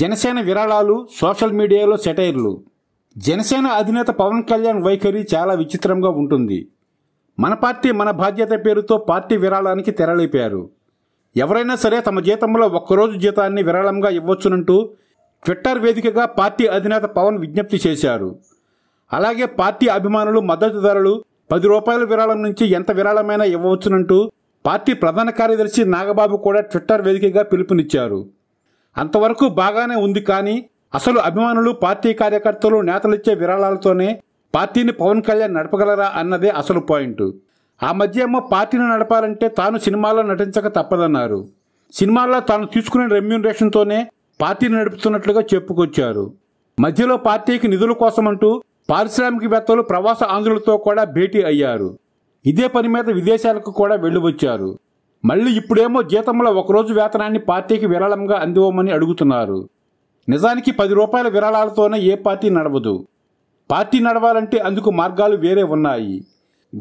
జనసేన విరాళాలు సోషల్ మీడియాలో సెటైర్లు జనసేన అధినేత పవన్ కళ్యాణ్ వైఖరి చాలా విచిత్రంగా ఉంటుంది మన పార్టీ మన బాధ్యత పేరుతో పార్టీ విరాళానికి తెరలేపారు ఎవరైనా సరే తమ జీతంలో ఒక్కరోజు జీతాన్ని విరాళంగా ఇవ్వచ్చునంటూ ట్విట్టర్ వేదికగా పార్టీ అధినేత పవన్ విజ్ఞప్తి చేశారు అలాగే పార్టీ అభిమానులు మద్దతుదారులు పది రూపాయల విరాళం నుంచి ఎంత విరాళమైనా ఇవ్వవచ్చునంటూ పార్టీ ప్రధాన కార్యదర్శి నాగబాబు కూడా ట్విట్టర్ వేదికగా పిలుపునిచ్చారు అంతవరకు బాగానే ఉంది కానీ అసలు అభిమానులు పార్టీ కార్యకర్తలు నేతలిచ్చే విరాళాలతోనే పార్టీని పవన్ కళ్యాణ్ నడపగలరా అన్నదే అసలు పాయింట్ ఆ మధ్య ఏమో పార్టీని నడపాలంటే తాను సినిమాల్లో నటించక తప్పదన్నారు సినిమాల్లో తాను తీసుకునే రెమ్యూనరేషన్తోనే పార్టీని నడుపుతున్నట్లుగా చెప్పుకొచ్చారు మధ్యలో పార్టీకి నిధుల కోసమంటూ పారిశ్రామికవేత్తలు ప్రవాస ఆంధ్రులతో కూడా భేటీ అయ్యారు ఇదే పని మీద విదేశాలకు కూడా వెళ్ళివచ్చారు మళ్ళీ ఇప్పుడేమో జీతంలో ఒకరోజు వేతనాన్ని పార్టీకి విరాళంగా అందివ్వమని అడుగుతున్నారు నిజానికి పది రూపాయల విరాళాలతోనే ఏ పార్టీ నడవదు పార్టీ నడవాలంటే అందుకు మార్గాలు వేరే ఉన్నాయి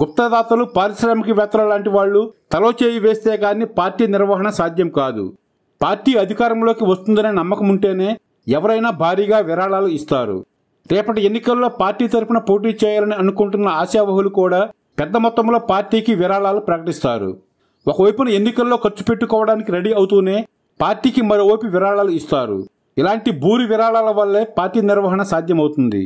గుప్తదాతలు పారిశ్రామికవేత్తలు లాంటి వాళ్ళు తలో చేయి వేస్తే కానీ పార్టీ నిర్వహణ సాధ్యం కాదు పార్టీ అధికారంలోకి వస్తుందనే నమ్మకం ఉంటేనే ఎవరైనా భారీగా విరాళాలు ఇస్తారు రేపటి ఎన్నికల్లో పార్టీ తరఫున పోటీ చేయాలని అనుకుంటున్న ఆశావహులు కూడా పెద్ద మొత్తంలో పార్టీకి విరాళాలు ప్రకటిస్తారు ఒకవైపున ఎన్నికల్లో ఖర్చు పెట్టుకోవడానికి రెడీ అవుతూనే పార్టీకి మరోవైపు విరాళాలు ఇస్తారు ఇలాంటి భూరి విరాళాల వల్లే పార్టీ నిర్వహణ సాధ్యమవుతుంది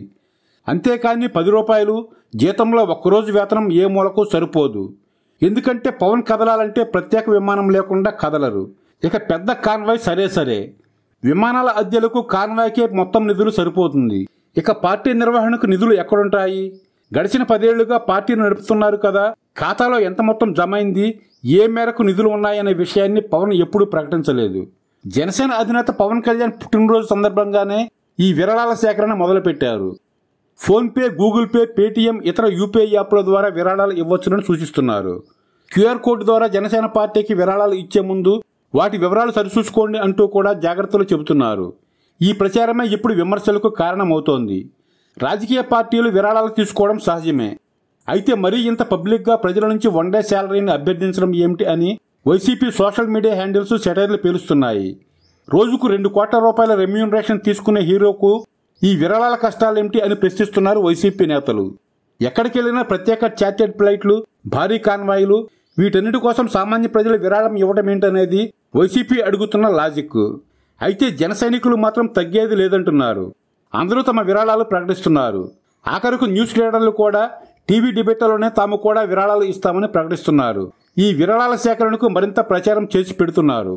అంతేకాని పది రూపాయలు జీతంలో ఒక్కరోజు వేతనం ఏ మూలకు సరిపోదు ఎందుకంటే పవన్ కదలాలంటే ప్రత్యేక విమానం లేకుండా కదలరు ఇక పెద్ద కాన్వాయ్ సరే సరే విమానాల అద్దెలకు కాన్వాయ్కే మొత్తం నిధులు సరిపోతుంది ఇక పార్టీ నిర్వహణకు నిధులు ఎక్కడుంటాయి గడిచిన పదేళ్లుగా పార్టీని నడుపుతున్నారు కదా ఖాతాలో ఎంత మొత్తం జమ అయింది ఏ మేరకు నిధులు ఉన్నాయనే విషయాన్ని పవన్ ఎప్పుడూ ప్రకటించలేదు జనసేన అధినేత పవన్ కళ్యాణ్ పుట్టినరోజు సందర్భంగానే ఈ విరాళాల సేకరణ మొదలుపెట్టారు ఫోన్పే గూగుల్ పే పేటీఎం ఇతర యూపీఐ యాప్ల ద్వారా విరాళాలు ఇవ్వచ్చునని సూచిస్తున్నారు క్యూఆర్ కోడ్ ద్వారా జనసేన పార్టీకి విరాళాలు ఇచ్చే ముందు వాటి వివరాలు సరిచూసుకోండి అంటూ కూడా జాగ్రత్తలు చెబుతున్నారు ఈ ప్రచారమే ఇప్పుడు విమర్శలకు కారణమవుతోంది రాజకీయ పార్టీలు విరాళాలు తీసుకోవడం సహజమే అయితే మరీ ఇంత పబ్లిక్గా ప్రజల నుంచి వన్ డే శాలరీని అభ్యర్థించడం ఏమిటి అని వైసీపీ సోషల్ మీడియా హ్యాండిల్స్ సెటైర్లు పేలుస్తున్నాయి రోజుకు రెండు కోట్ల రూపాయల రెమ్యూనరేషన్ తీసుకునే హీరోకు ఈ విరాళాల కష్టాలేమిటి అని ప్రశ్నిస్తున్నారు వైసీపీ నేతలు ఎక్కడికెళ్లినా ప్రత్యేక చార్టెడ్ ఫ్లైట్లు భారీ కాన్వాయిలు వీటన్నిటి కోసం సామాన్య ప్రజలు విరాళం ఇవ్వడం ఏంటనేది వైసీపీ అడుగుతున్న లాజిక్ అయితే జన సైనికులు మాత్రం తగ్గేది లేదంటున్నారు అందరూ తమ విరాళాలు ప్రకటిస్తున్నారు ఆఖరుకు న్యూస్ లీడర్లు కూడా టీవీ డిబేట్లలోనే తాము కూడా విరాళాలు ఇస్తామని ప్రకటిస్తున్నారు ఈ విరాళాల సేకరణకు మరింత ప్రచారం చేసి పెడుతున్నారు